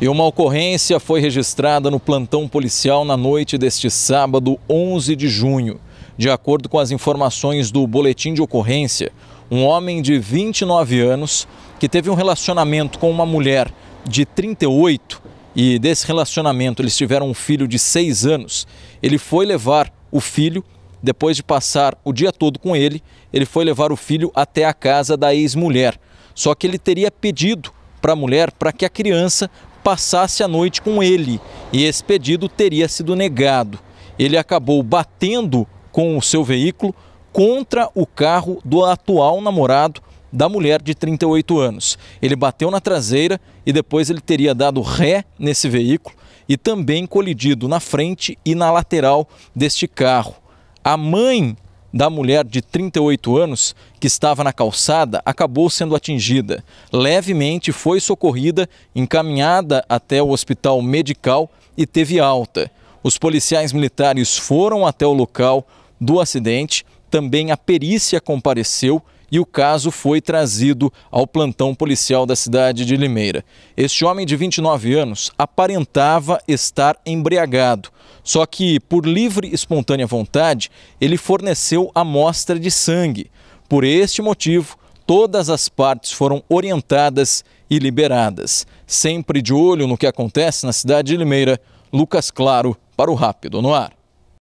E uma ocorrência foi registrada no plantão policial na noite deste sábado, 11 de junho. De acordo com as informações do boletim de ocorrência, um homem de 29 anos que teve um relacionamento com uma mulher de 38 e desse relacionamento eles tiveram um filho de 6 anos. Ele foi levar o filho, depois de passar o dia todo com ele, ele foi levar o filho até a casa da ex-mulher. Só que ele teria pedido para a mulher para que a criança passasse a noite com ele e esse pedido teria sido negado. Ele acabou batendo com o seu veículo contra o carro do atual namorado da mulher de 38 anos. Ele bateu na traseira e depois ele teria dado ré nesse veículo e também colidido na frente e na lateral deste carro. A mãe da mulher de 38 anos que estava na calçada acabou sendo atingida. Levemente foi socorrida, encaminhada até o hospital medical e teve alta. Os policiais militares foram até o local do acidente, também a perícia compareceu e o caso foi trazido ao plantão policial da cidade de Limeira. Este homem de 29 anos aparentava estar embriagado, só que, por livre e espontânea vontade, ele forneceu amostra de sangue. Por este motivo, todas as partes foram orientadas e liberadas. Sempre de olho no que acontece na cidade de Limeira, Lucas Claro para o Rápido no Ar.